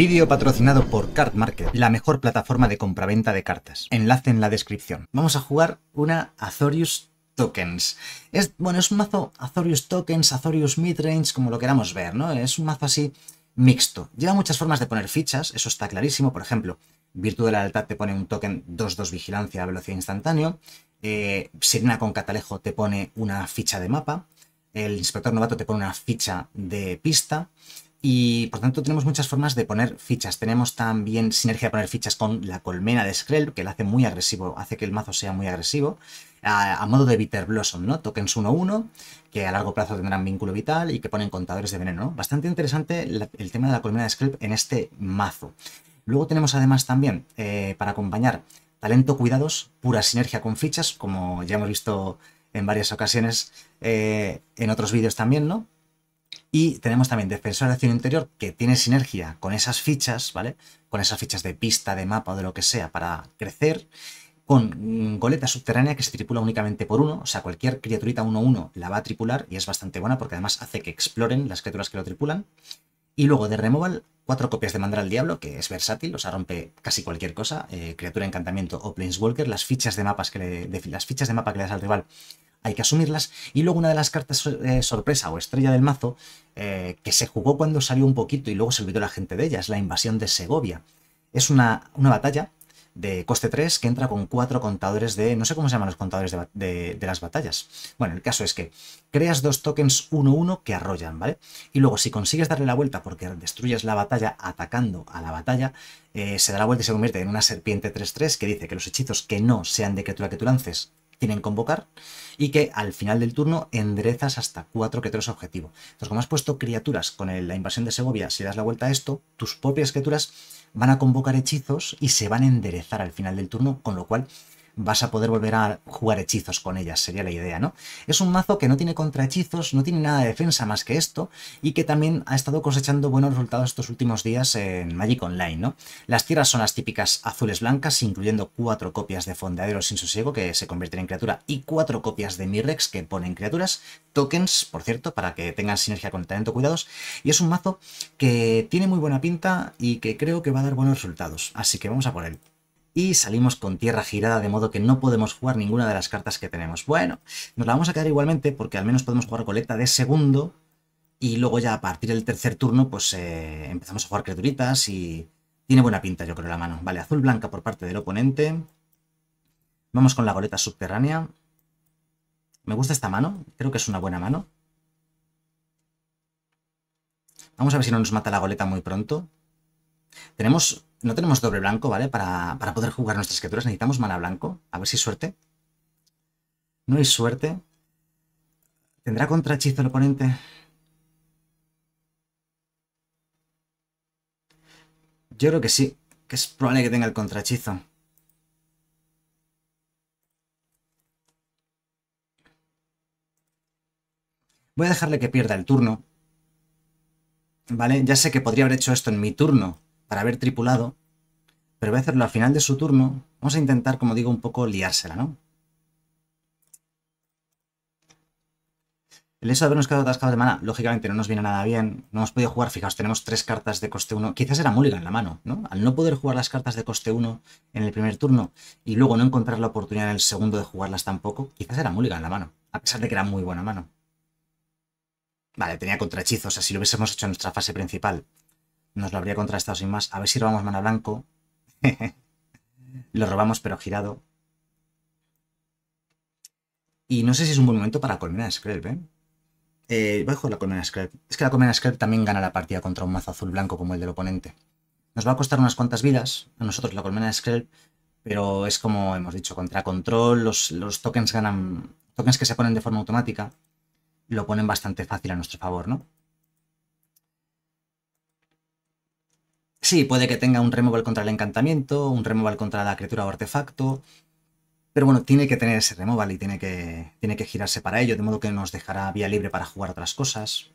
Vídeo patrocinado por Card Market, la mejor plataforma de compraventa de cartas. Enlace en la descripción. Vamos a jugar una Azorius Tokens. Es, bueno, es un mazo Azorius Tokens, Azorius Midrange, como lo queramos ver, ¿no? Es un mazo así mixto. Lleva muchas formas de poner fichas, eso está clarísimo. Por ejemplo, Virtud de la Lealtad te pone un token 2-2 vigilancia a velocidad instantáneo. Eh, Sirena con Catalejo te pone una ficha de mapa. El Inspector Novato te pone una ficha de pista. Y por tanto tenemos muchas formas de poner fichas. Tenemos también sinergia de poner fichas con la colmena de Skrell, que la hace muy agresivo, hace que el mazo sea muy agresivo. A, modo de Bitter Blossom, ¿no? Tokens 1-1, que a largo plazo tendrán vínculo vital y que ponen contadores de veneno, ¿no? Bastante interesante el tema de la colmena de Skrell en este mazo. Luego tenemos además también, eh, para acompañar, talento cuidados, pura sinergia con fichas, como ya hemos visto en varias ocasiones eh, en otros vídeos también, ¿no? Y tenemos también defensor de acción interior que tiene sinergia con esas fichas, ¿vale? Con esas fichas de pista, de mapa o de lo que sea para crecer. Con mm, goleta subterránea que se tripula únicamente por uno, o sea, cualquier criaturita 1-1 la va a tripular y es bastante buena porque además hace que exploren las criaturas que lo tripulan. Y luego de removal, cuatro copias de mandar al Diablo, que es versátil, o sea, rompe casi cualquier cosa, eh, criatura, encantamiento o planeswalker. Las fichas de mapas que las fichas de mapa que le das al rival hay que asumirlas. Y luego una de las cartas eh, sorpresa o estrella del mazo, eh, que se jugó cuando salió un poquito y luego se olvidó la gente de ella, es la invasión de Segovia. Es una, una batalla de coste 3 que entra con cuatro contadores de... no sé cómo se llaman los contadores de, las batallas. Bueno, el caso es que creas dos tokens 1-1 que arrollan, ¿vale? Y luego si consigues darle la vuelta porque destruyes la batalla atacando a la batalla, eh, se da la vuelta y se convierte en una serpiente 3-3 que dice que los hechizos que no sean de criatura que tú lances tienen convocar y que al final del turno enderezas hasta que criaturas objetivo. Entonces, como has puesto criaturas con la invasión de Segovia, si das la vuelta a esto, tus propias criaturas van a convocar hechizos y se van a enderezar al final del turno, con lo cual vas a poder volver a jugar hechizos con ellas, sería la idea, ¿no? Es un mazo que no tiene contrahechizos, no tiene nada de defensa más que esto, y que también ha estado cosechando buenos resultados estos últimos días en Magic Online, ¿no? Las tierras son las típicas azules blancas, incluyendo cuatro copias de Fondeadero sin sosiego, que se convierten en criatura, y cuatro copias de Mirrex, que ponen criaturas, tokens, por cierto, para que tengan sinergia con el talento cuidados, y es un mazo que tiene muy buena pinta y que creo que va a dar buenos resultados, así que vamos a por él y salimos con tierra girada, de modo que no podemos jugar ninguna de las cartas que tenemos. Bueno, nos la vamos a quedar igualmente porque al menos podemos jugar goleta de segundo y luego ya a partir del tercer turno pues eh, empezamos a jugar criaturitas y tiene buena pinta yo creo la mano. Vale, azul blanca por parte del oponente. Vamos con la goleta subterránea. Me gusta esta mano, creo que es una buena mano. Vamos a ver si no nos mata la goleta muy pronto. Tenemos no tenemos doble blanco, ¿vale? Para, para poder jugar nuestras criaturas necesitamos mala blanco. A ver si hay suerte. No hay suerte. ¿Tendrá contrachizo el oponente? Yo creo que sí, que es probable que tenga el contrachizo Voy a dejarle que pierda el turno. ¿Vale? Ya sé que podría haber hecho esto en mi turno para haber tripulado, pero voy a hacerlo al final de su turno. Vamos a intentar, como digo, un poco liársela, ¿no? El hecho de habernos quedado atascados de mana, lógicamente no nos viene nada bien. No hemos podido jugar, fijaos, tenemos tres cartas de coste 1. Quizás era Mulligan en la mano, ¿no? Al no poder jugar las cartas de coste 1 en el primer turno y luego no encontrar la oportunidad en el segundo de jugarlas tampoco, quizás era Mulligan en la mano, a pesar de que era muy buena mano. Vale, tenía contrahechizos, así lo hubiésemos hecho en nuestra fase principal, nos lo habría contrastado sin más. A ver si robamos mana blanco. lo robamos, pero girado. Y no sé si es un buen momento para Colmena de Scrap, ¿eh? eh a la Colmena de Scrap. Es que la Colmena de también gana la partida contra un mazo azul blanco como el del oponente. Nos va a costar unas cuantas vidas, a nosotros la Colmena de Scrap, pero es como hemos dicho, contra control, los, los tokens ganan. Tokens que se ponen de forma automática lo ponen bastante fácil a nuestro favor, ¿no? Sí, puede que tenga un removal contra el encantamiento, un removal contra la criatura o artefacto. Pero bueno, tiene que tener ese removal y tiene que, tiene que girarse para ello, de modo que nos dejará vía libre para jugar otras cosas.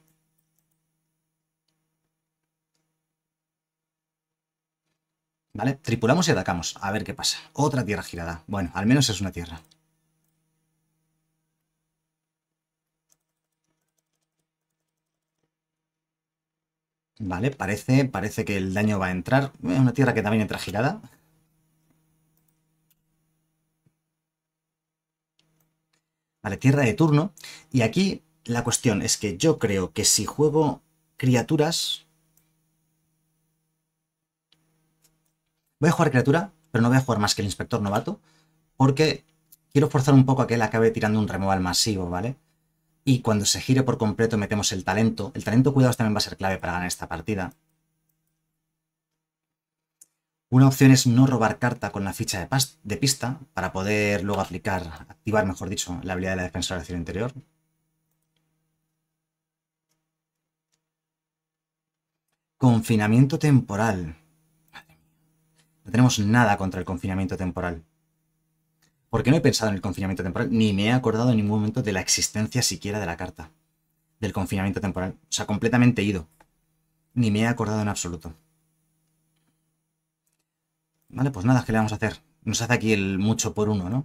¿Vale? Tripulamos y atacamos. A ver qué pasa. Otra tierra girada. Bueno, al menos es una tierra. Vale, parece, parece que el daño va a entrar. Es una tierra que también entra girada. Vale, tierra de turno. Y aquí la cuestión es que yo creo que si juego criaturas... Voy a jugar criatura, pero no voy a jugar más que el inspector novato, porque quiero forzar un poco a que él acabe tirando un removal masivo, ¿vale? Y cuando se gire por completo metemos el talento. El talento, cuidados, también va a ser clave para ganar esta partida. Una opción es no robar carta con la ficha de, pista para poder luego aplicar, activar, mejor dicho, la habilidad de la defensora del acción interior. Confinamiento temporal. No tenemos nada contra el confinamiento temporal. Porque no he pensado en el confinamiento temporal, ni me he acordado en ningún momento de la existencia siquiera de la carta, del confinamiento temporal. O sea, completamente ido. Ni me he acordado en absoluto. Vale, pues nada, ¿qué le vamos a hacer? Nos hace aquí el mucho por uno, ¿no?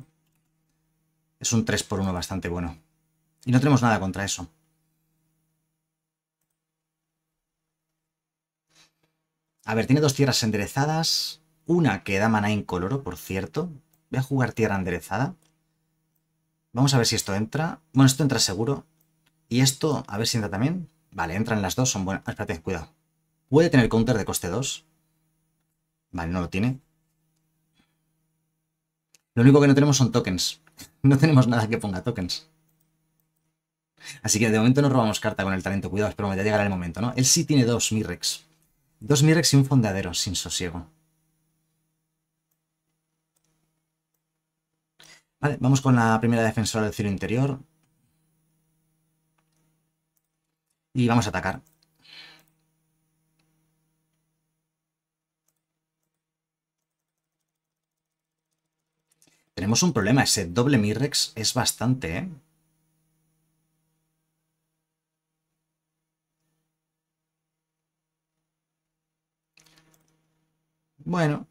Es un 3 por uno bastante bueno. Y no tenemos nada contra eso. A ver, tiene dos tierras enderezadas. Una que da maná incoloro, por cierto. Voy a jugar tierra enderezada. Vamos a ver si esto entra. Bueno, esto entra seguro. Y esto, a ver si entra también. Vale, entran las dos, son buenas. Ah, espérate, cuidado. Puede tener counter de coste 2. Vale, no lo tiene. Lo único que no tenemos son tokens. No tenemos nada que ponga tokens. Así que de momento no robamos carta con el talento. Cuidado, espero me llegará el momento, ¿no? Él sí tiene dos Mirex. Dos Mirex y un fondeadero, sin sosiego. Vale, vamos con la primera defensora del cielo interior. Y vamos a atacar. Tenemos un problema, ese doble Mirrex es bastante, ¿eh? Bueno,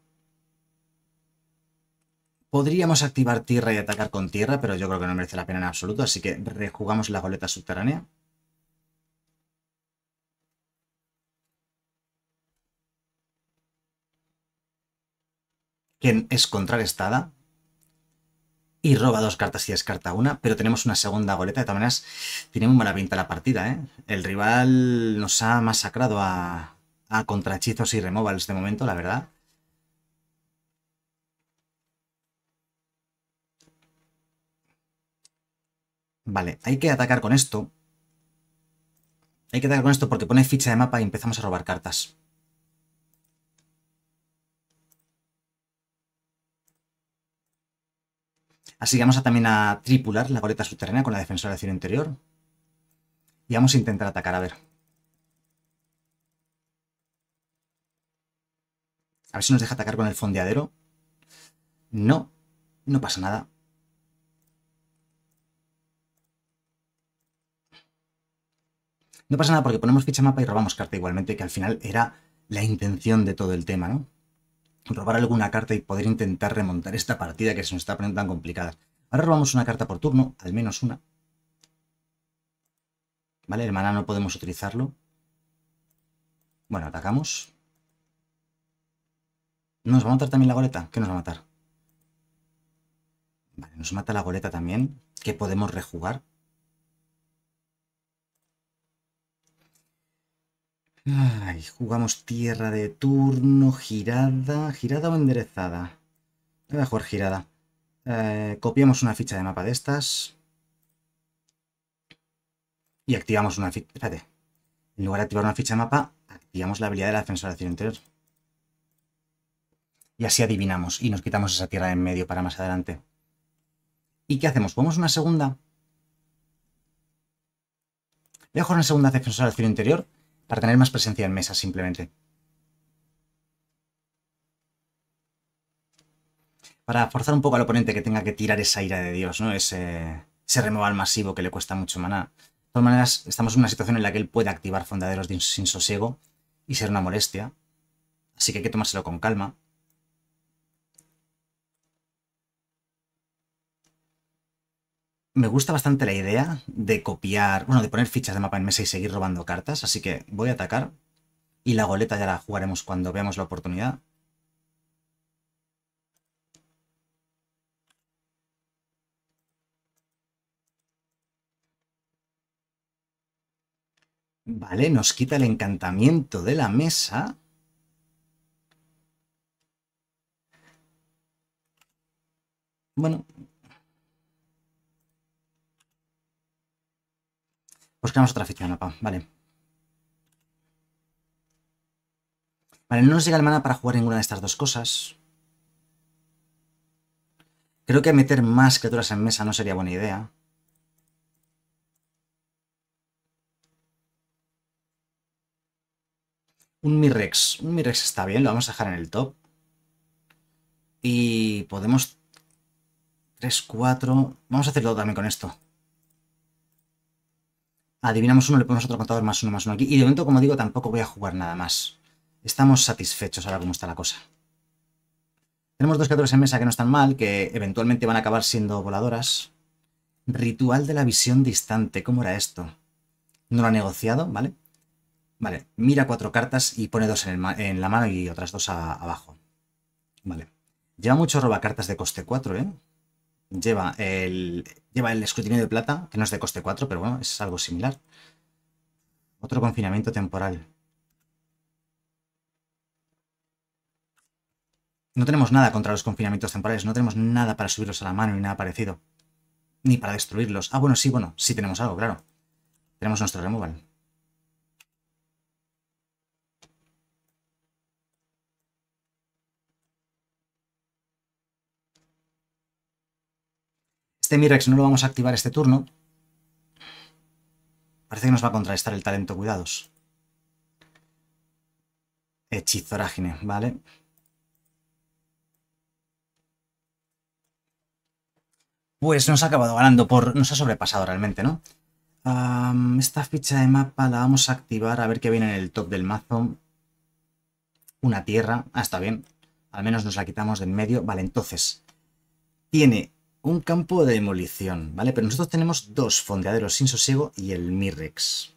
Podríamos activar tierra y atacar con tierra, pero yo creo que no merece la pena en absoluto, así que rejugamos la goleta subterránea. Quien es contrarrestada y roba dos cartas y descarta una, pero tenemos una segunda goleta. De todas maneras, tiene muy mala pinta la partida, ¿eh? El rival nos ha masacrado a, a contrahechizos y removals de momento, la verdad. Vale, hay que atacar con esto. Hay que atacar con esto porque pone ficha de mapa y empezamos a robar cartas. Así vamos a también a tripular la goleta subterránea con la defensora de acción interior. Y vamos a intentar atacar, a ver. A ver si nos deja atacar con el fondeadero. No, no pasa nada. No pasa nada porque ponemos ficha mapa y robamos carta igualmente, que al final era la intención de todo el tema, ¿no? Robar alguna carta y poder intentar remontar esta partida que se nos está poniendo tan complicada. Ahora robamos una carta por turno, al menos una. Vale, el maná no podemos utilizarlo. Bueno, atacamos. ¿Nos va a matar también la goleta? ¿Qué nos va a matar? Vale, nos mata la goleta también, que podemos rejugar. jugamos tierra de turno, girada, girada o enderezada. Mejor girada. Eh, copiamos una ficha de mapa de estas. Y activamos una ficha... Espérate. En lugar de activar una ficha de mapa, activamos la habilidad de la acción interior. Y así adivinamos y nos quitamos esa tierra en medio para más adelante. ¿Y qué hacemos? ¿Jugamos una segunda? Voy a jugar una segunda acción interior para tener más presencia en mesa simplemente. Para forzar un poco al oponente que tenga que tirar esa ira de Dios, ¿no? Ese, ese removal masivo que le cuesta mucho maná. De todas maneras, estamos en una situación en la que él puede activar fondaderos sin sosiego y ser una molestia. Así que hay que tomárselo con calma. me gusta bastante la idea de copiar, bueno, de poner fichas de mapa en mesa y seguir robando cartas, así que voy a atacar. Y la goleta ya la jugaremos cuando veamos la oportunidad. Vale, nos quita el encantamiento de la mesa. Bueno, Pues creamos otra ficha de mapa, vale. Vale, no nos llega el mana para jugar ninguna de estas dos cosas. Creo que meter más criaturas en mesa no sería buena idea. Un Mirex. Un Mirex está bien, lo vamos a dejar en el top. Y podemos... 3, 4... Vamos a hacerlo también con esto adivinamos uno, le ponemos otro contador más uno, más uno aquí. Y de momento, como digo, tampoco voy a jugar nada más. Estamos satisfechos ahora cómo está la cosa. Tenemos dos criaturas en mesa que no están mal, que eventualmente van a acabar siendo voladoras. Ritual de la visión distante. ¿Cómo era esto? No lo ha negociado, ¿vale? Vale, mira cuatro cartas y pone dos en, la mano y otras dos abajo. Vale. Lleva mucho roba cartas de coste 4, ¿eh? lleva el, lleva el escrutinio de plata, que no es de coste 4, pero bueno, es algo similar. Otro confinamiento temporal. No tenemos nada contra los confinamientos temporales, no tenemos nada para subirlos a la mano ni nada parecido. Ni para destruirlos. Ah, bueno, sí, bueno, sí tenemos algo, claro. Tenemos nuestro removal. Este Mirex no lo vamos a activar este turno. Parece que nos va a contrarrestar el talento, cuidados. Hechizorágine, vale. Pues nos ha acabado ganando por... Nos ha sobrepasado realmente, ¿no? esta ficha de mapa la vamos a activar a ver qué viene en el top del mazo. Una tierra. Ah, está bien. Al menos nos la quitamos de en medio. Vale, entonces... Tiene un campo de demolición, ¿vale? Pero nosotros tenemos dos fondeaderos sin sosiego y el Mirrex.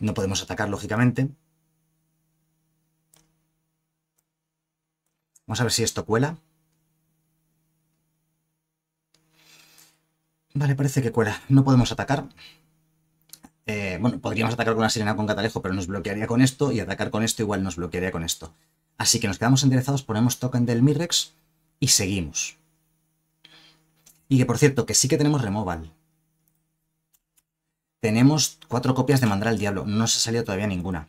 No podemos atacar, lógicamente. Vamos a ver si esto cuela. Vale, parece que cuela. No podemos atacar. Eh, bueno, podríamos atacar con una sirena con catalejo, pero nos bloquearía con esto, y atacar con esto igual nos bloquearía con esto. Así que nos quedamos enderezados, ponemos token del Mirrex y seguimos. Y que por cierto, que sí que tenemos removal. Tenemos cuatro copias de Mandar al Diablo. No se ha salido todavía ninguna.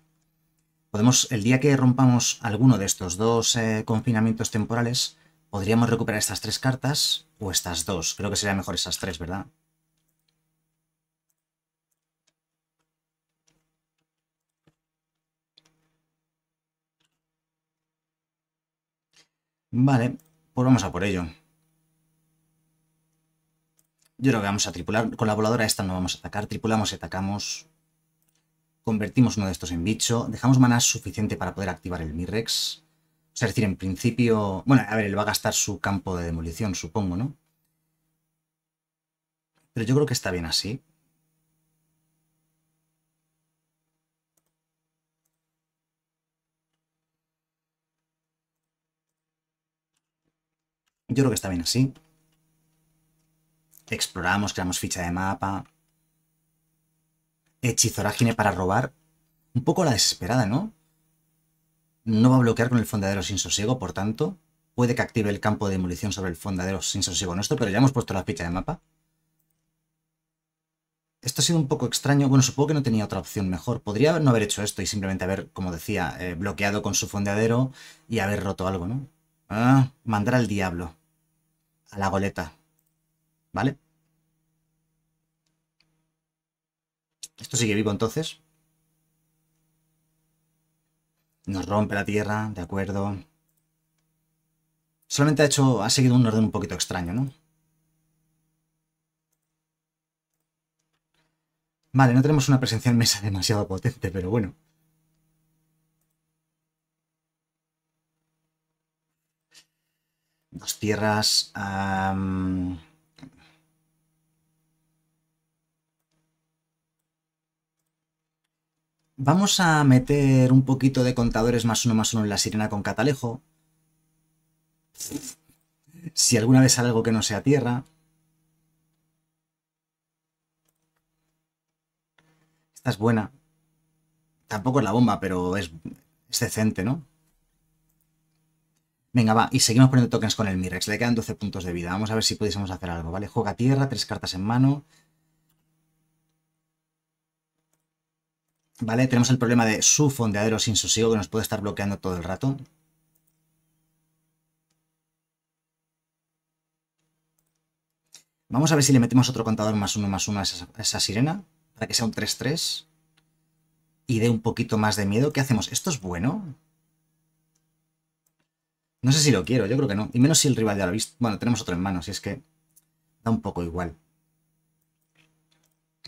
Podemos, el día que rompamos alguno de estos dos eh, confinamientos temporales, podríamos recuperar estas tres cartas o estas dos. Creo que sería mejor esas tres, ¿verdad? Vale, pues vamos a por ello. Yo creo que vamos a tripular. Con la voladora esta no vamos a atacar. Tripulamos y atacamos. Convertimos uno de estos en bicho. Dejamos maná suficiente para poder activar el Mirex. O sea, es decir, en principio... Bueno, a ver, él va a gastar su campo de demolición, supongo, ¿no? Pero yo creo que está bien así. Yo creo que está bien así. Exploramos, creamos ficha de mapa. Hechizorágine para robar. Un poco la desesperada, ¿no? No va a bloquear con el fondadero sin sosiego, por tanto. Puede que active el campo de demolición sobre el fondadero sin sosiego nuestro, pero ya hemos puesto la ficha de mapa. Esto ha sido un poco extraño. Bueno, supongo que no tenía otra opción mejor. Podría no haber hecho esto y simplemente haber, como decía, eh, bloqueado con su fondeadero y haber roto algo, ¿no? Ah, mandar al diablo. A la goleta. ¿Vale? Esto sigue vivo entonces. Nos rompe la tierra, de acuerdo. Solamente ha hecho, ha seguido un orden un poquito extraño, ¿no? Vale, no tenemos una presencia en mesa demasiado potente, pero bueno. Dos tierras... Vamos a meter un poquito de contadores más uno más uno en la sirena con catalejo. Si alguna vez sale algo que no sea tierra. Esta es buena. Tampoco es la bomba, pero es, decente, ¿no? Venga, va, y seguimos poniendo tokens con el Mirex. Le quedan 12 puntos de vida. Vamos a ver si pudiésemos hacer algo, ¿vale? Juega tierra, tres cartas en mano. ¿Vale? Tenemos el problema de su fondeadero sin sosiego que nos puede estar bloqueando todo el rato. Vamos a ver si le metemos otro contador más uno más uno a esa, sirena para que sea un 3-3 y dé un poquito más de miedo. ¿Qué hacemos? ¿Esto es bueno? No sé si lo quiero, yo creo que no. Y menos si el rival ya lo ha visto. Bueno, tenemos otro en mano, si es que da un poco igual.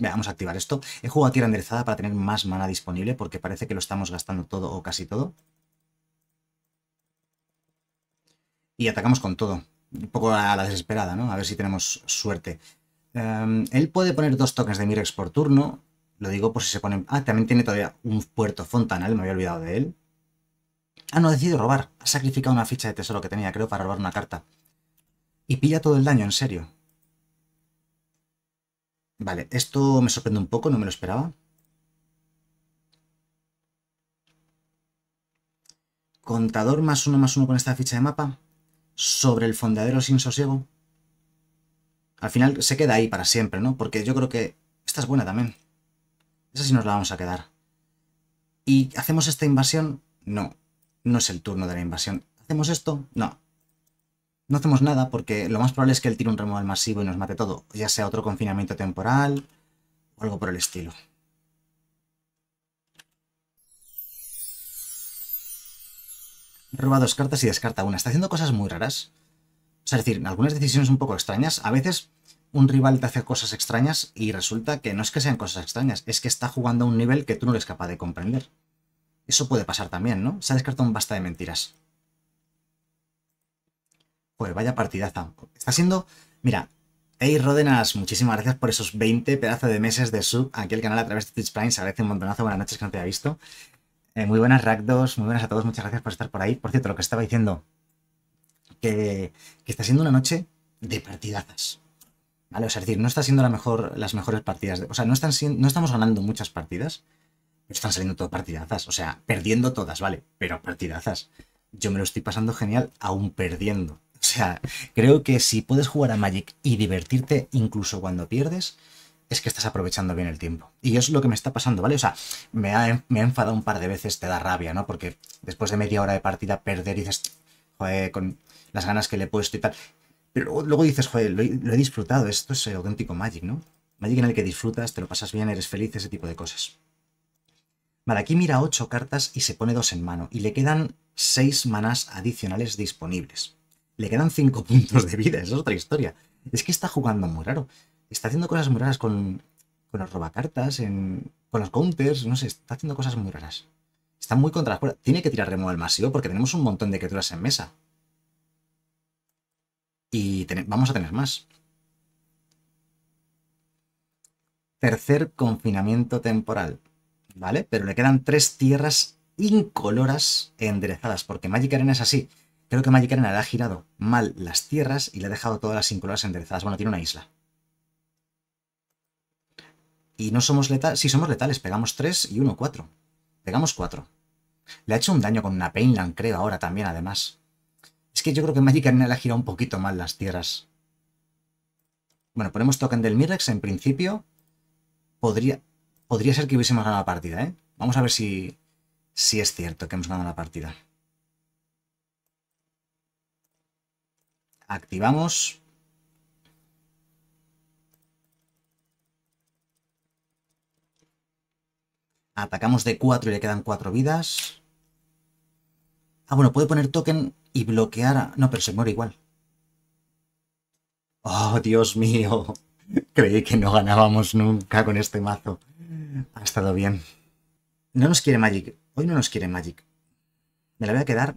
Vamos a activar esto. He jugado a tierra enderezada para tener más mana disponible porque parece que lo estamos gastando todo o casi todo. Y atacamos con todo. Un poco a la desesperada, ¿no? A ver si tenemos suerte. Em, él puede poner dos tokens de Mirex por turno. Lo digo por si se pone. Ah, también tiene todavía un puerto fontanal, me había olvidado de él. Ah, no, ha decidido robar. Ha sacrificado una ficha de tesoro que tenía, creo, para robar una carta. Y pilla todo el daño, en serio. Vale, esto me sorprende un poco, no me lo esperaba. Contador más uno más uno con esta ficha de mapa. Sobre el fondadero sin sosiego. Al final se queda ahí para siempre, ¿no? Porque yo creo que esta es buena también. Esa sí nos la vamos a quedar. ¿Y hacemos esta invasión? No, no es el turno de la invasión. ¿Hacemos esto? No, no hacemos nada porque lo más probable es que él tire un del masivo y nos mate todo, ya sea otro confinamiento temporal o algo por el estilo. Roba dos cartas y descarta una. Está haciendo cosas muy raras. O sea, es decir, algunas decisiones un poco extrañas. A veces un rival te hace cosas extrañas y resulta que no es que sean cosas extrañas, es que está jugando a un nivel que tú no eres capaz de comprender. Eso puede pasar también, ¿no? Se ha descartado un basta de mentiras. Pues vaya partidaza. Está siendo. Mira, hey Rodenas, muchísimas gracias por esos 20 pedazos de meses de sub aquí al canal a través de Twitch Prime. Se agradece un montonazo. Buenas noches que no te haya visto. Eh, muy buenas, ragdos, Muy buenas a todos. Muchas gracias por estar por ahí. Por cierto, lo que estaba diciendo. Que, está siendo una noche de partidazas. ¿Vale? O sea, es decir, no está siendo la mejor, las mejores partidas. o sea, no, están, no estamos ganando muchas partidas, están saliendo todo partidazas. O sea, perdiendo todas, ¿vale? Pero partidazas. Yo me lo estoy pasando genial aún perdiendo. O sea, creo que si puedes jugar a Magic y divertirte incluso cuando pierdes, es que estás aprovechando bien el tiempo. Y es lo que me está pasando, ¿vale? O sea, me ha, me enfadado un par de veces, te da rabia, ¿no? Porque después de media hora de partida perder y dices, joder, con las ganas que le he puesto y tal. Pero luego, dices, joder, lo, he disfrutado, esto es auténtico Magic, ¿no? Magic en el que disfrutas, te lo pasas bien, eres feliz, ese tipo de cosas. Vale, aquí mira ocho cartas y se pone dos en mano, y le quedan seis manas adicionales disponibles le quedan 5 puntos de vida, es otra historia. Es que está jugando muy raro. Está haciendo cosas muy raras con, con los robacartas, con los counters, no sé, está haciendo cosas muy raras. Está muy contra las Tiene que tirar remo al masivo porque tenemos un montón de criaturas en mesa. Y vamos a tener más. Tercer confinamiento temporal. ¿Vale? Pero le quedan tres tierras incoloras e enderezadas, porque Magic Arena es así. Creo que Magic Arena le ha girado mal las tierras y le ha dejado todas las inculadas enderezadas. Bueno, tiene una isla. Y no somos letales. Sí, somos letales. Pegamos 3 y 1, 4. Pegamos 4. Le ha hecho un daño con una Painland, creo, ahora también, además. Es que yo creo que Magic Arena le ha girado un poquito mal las tierras. Bueno, ponemos token del Mirex. En principio, podría, podría ser que hubiésemos ganado la partida, ¿eh? Vamos a ver si, si es cierto que hemos ganado la partida. Activamos. Atacamos de 4 y le quedan 4 vidas. Ah, bueno, puede poner token y bloquear... No, pero se muere igual. Oh, Dios mío. Creí que no ganábamos nunca con este mazo. Ha estado bien. No nos quiere Magic. Hoy no nos quiere Magic. Me la voy a quedar.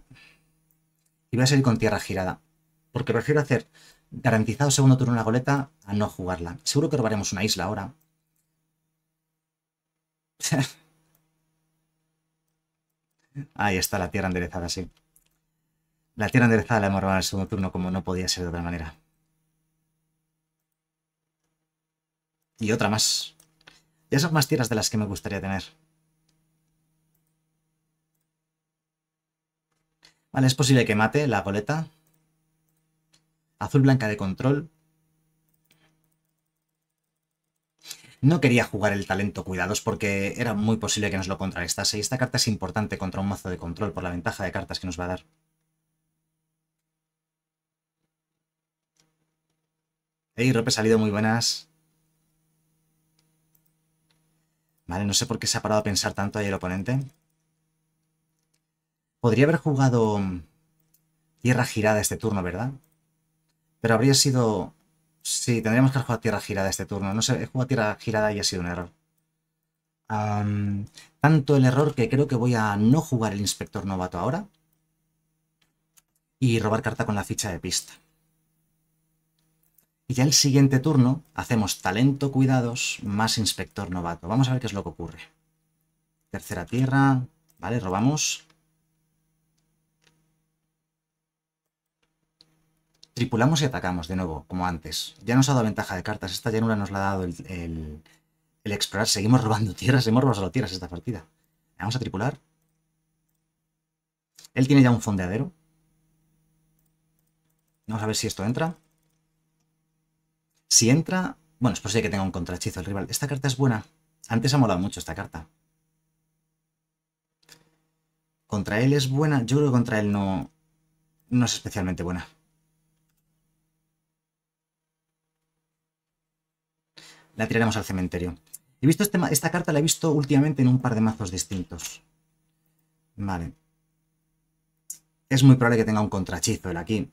Y voy a salir con tierra girada porque prefiero hacer garantizado segundo turno en la goleta a no jugarla. Seguro que robaremos una isla ahora. Ahí está la tierra enderezada, sí. La tierra enderezada la hemos robado en el segundo turno como no podía ser de otra manera. Y otra más. Ya son más tierras de las que me gustaría tener. Vale, es posible que mate la goleta azul blanca de control. No quería jugar el talento cuidados porque era muy posible que nos lo contrarrestase y esta carta es importante contra un mazo de control por la ventaja de cartas que nos va a dar. Ey, Rope salido, muy buenas. Vale, no sé por qué se ha parado a pensar tanto ahí el oponente. Podría haber jugado tierra girada este turno, ¿verdad? Pero habría sido... Sí, tendríamos que jugar tierra girada este turno. No sé, he jugado tierra girada y ha sido un error. tanto el error que creo que voy a no jugar el inspector novato ahora. Y robar carta con la ficha de pista. Y ya el siguiente turno hacemos talento, cuidados, más inspector novato. Vamos a ver qué es lo que ocurre. Tercera tierra, vale, robamos Tripulamos y atacamos de nuevo, como antes. Ya nos ha dado ventaja de cartas. Esta llanura nos la ha dado el, explorar. Seguimos robando tierras, hemos robado tierras esta partida. Vamos a tripular. Él tiene ya un fondeadero. Vamos a ver si esto entra. Si entra... Bueno, es posible que tenga un contrachizo el rival. Esta carta es buena. Antes ha molado mucho esta carta. Contra él es buena. Yo creo que contra él no, no es especialmente buena. la tiraremos al cementerio. He visto este, esta carta, la he visto últimamente en un par de mazos distintos. Vale. Es muy probable que tenga un contrachizo el aquí.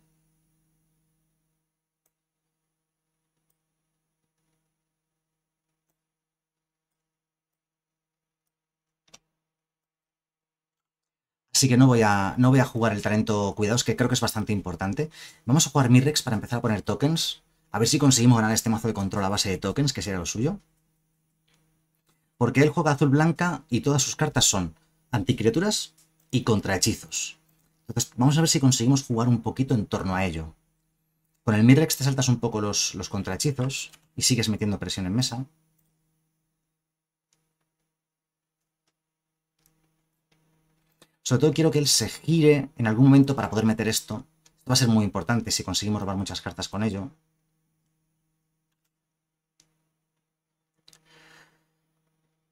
Así que no voy, a, no voy a jugar el talento cuidados, que creo que es bastante importante. Vamos a jugar Mirex para empezar a poner tokens. A ver si conseguimos ganar este mazo de control a base de tokens, que sería lo suyo. Porque él juega azul blanca y todas sus cartas son anticriaturas y contrahechizos. Entonces vamos a ver si conseguimos jugar un poquito en torno a ello. Con el Midrex te saltas un poco los, los contrahechizos y sigues metiendo presión en mesa. Sobre todo quiero que él se gire en algún momento para poder meter esto. Esto va a ser muy importante si conseguimos robar muchas cartas con ello.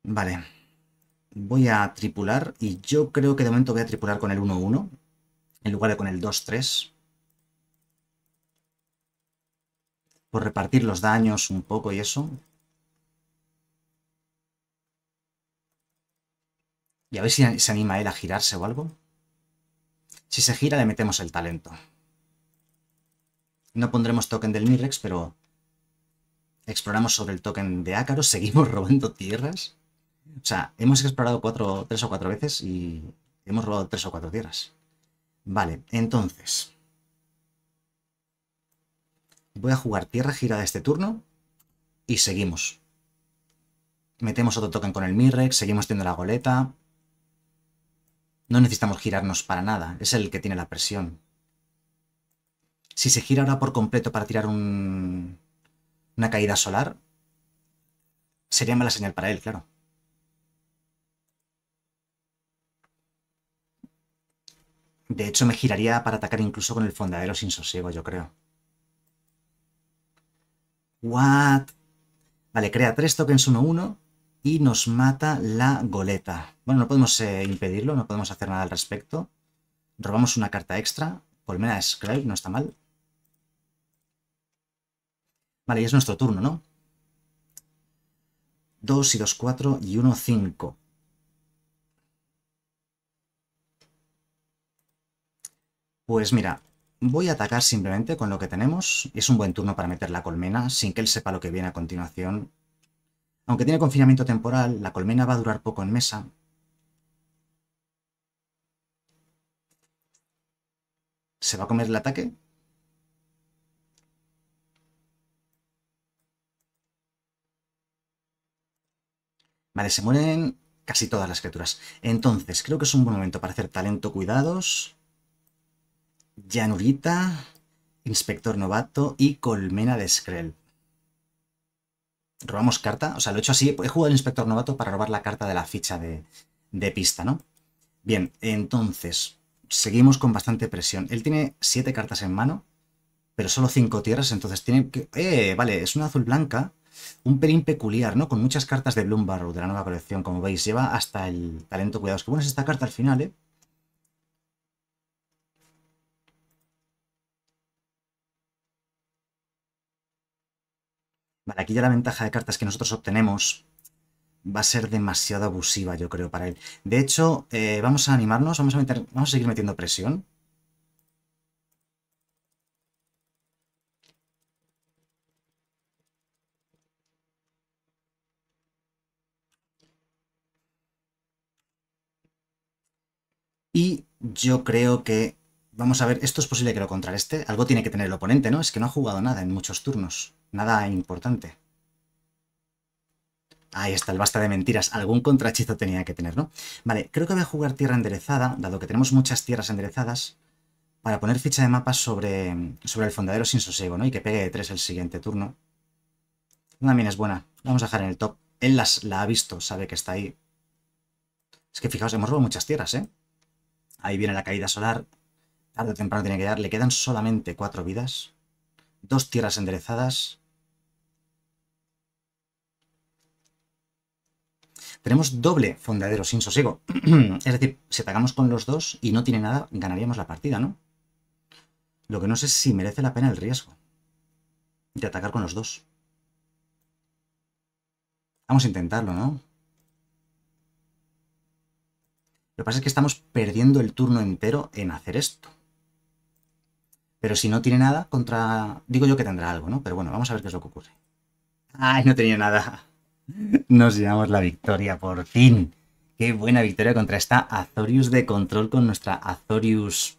Vale. Voy a tripular y yo creo que de momento voy a tripular con el 1-1 en lugar de con el 2-3. Por repartir los daños un poco y eso. Y a ver si se anima él a girarse o algo. Si se gira le metemos el talento. No pondremos token del Mirex pero exploramos sobre el token de Ácaro, seguimos robando tierras. O sea, hemos explorado cuatro, tres o cuatro veces y hemos robado tres o cuatro tierras. Vale, entonces. Voy a jugar tierra girada este turno y seguimos. Metemos otro token con el Mirrex, seguimos teniendo la goleta. No necesitamos girarnos para nada, es el que tiene la presión. Si se gira ahora por completo para tirar un... una caída solar, sería mala señal para él, claro. De hecho, me giraría para atacar incluso con el fondadero sin sosiego, yo creo. What? Vale, crea tres tokens 1-1 y nos mata la goleta. Bueno, no podemos eh, impedirlo, no podemos hacer nada al respecto. Robamos una carta extra. Colmena de no está mal. Vale, y es nuestro turno, ¿no? 2 y 2, 4 y 1, 5. Pues mira, voy a atacar simplemente con lo que tenemos. Es un buen turno para meter la colmena, sin que él sepa lo que viene a continuación. Aunque tiene confinamiento temporal, la colmena va a durar poco en mesa, ¿Se va a comer el ataque? Vale, se mueren casi todas las criaturas. Entonces, creo que es un buen momento para hacer talento cuidados. Llanurita, Inspector Novato y Colmena de Skrell. Robamos carta, o sea, lo he hecho así, he jugado el Inspector Novato para robar la carta de la ficha de, pista, ¿no? Bien, entonces, seguimos con bastante presión. Él tiene 7 cartas en mano, pero solo 5 tierras, entonces tiene que... ¡Eh! Vale, es una azul blanca, un perín peculiar, ¿no? Con muchas cartas de Bloom Barrow de la nueva colección, como veis. Lleva hasta el talento cuidados. Que bueno es esta carta al final, ¿eh? Aquí ya la ventaja de cartas que nosotros obtenemos va a ser demasiado abusiva, yo creo, para él. De hecho, eh, vamos a animarnos, vamos a, meter, vamos a seguir metiendo presión. Y yo creo que Vamos a ver, esto es posible que lo contrareste. Algo tiene que tener el oponente, ¿no? Es que no ha jugado nada en muchos turnos. Nada importante. Ahí está, el basta de mentiras. Algún contrachizo tenía que tener, ¿no? Vale, creo que voy a jugar tierra enderezada, dado que tenemos muchas tierras enderezadas, para poner ficha de mapa sobre, sobre el fondadero sin sosiego, ¿no? Y que pegue de tres el siguiente turno. También es buena. vamos a dejar en el top. Él las, la ha visto, sabe que está ahí. Es que fijaos, hemos robado muchas tierras, ¿eh? Ahí viene la caída solar, de temprano tiene que dar. Le quedan solamente cuatro vidas. Dos tierras enderezadas. Tenemos doble fondadero sin sosiego. es decir, si atacamos con los dos y no tiene nada, ganaríamos la partida, ¿no? Lo que no sé es si merece la pena el riesgo de atacar con los dos. Vamos a intentarlo, ¿no? Lo que pasa es que estamos perdiendo el turno entero en hacer esto. Pero si no tiene nada contra... Digo yo que tendrá algo, ¿no? Pero bueno, vamos a ver qué es lo que ocurre. ¡Ay, no tenía nada! Nos llevamos la victoria, por fin. ¡Qué buena victoria contra esta Azorius de control con nuestra Azorius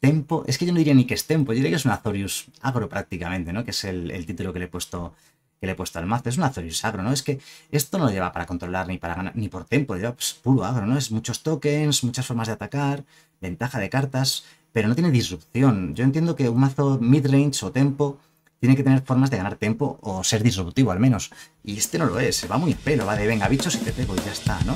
Tempo. Es que yo no diría ni que es Tempo, yo diría que es una Azorius Agro prácticamente, ¿no? Que es el, título que le he puesto que le he puesto al mazo. Es un Azorius agro, ¿no? Es que esto no lo lleva para controlar ni para ganar, ni por tempo, lleva pues, puro agro, ¿no? Es muchos tokens, muchas formas de atacar, ventaja de cartas pero no tiene disrupción. Yo entiendo que un mazo midrange o tempo tiene que tener formas de ganar tiempo o ser disruptivo al menos. Y este no lo es, va muy pelo, va de venga bichos y te pego y ya está, ¿no?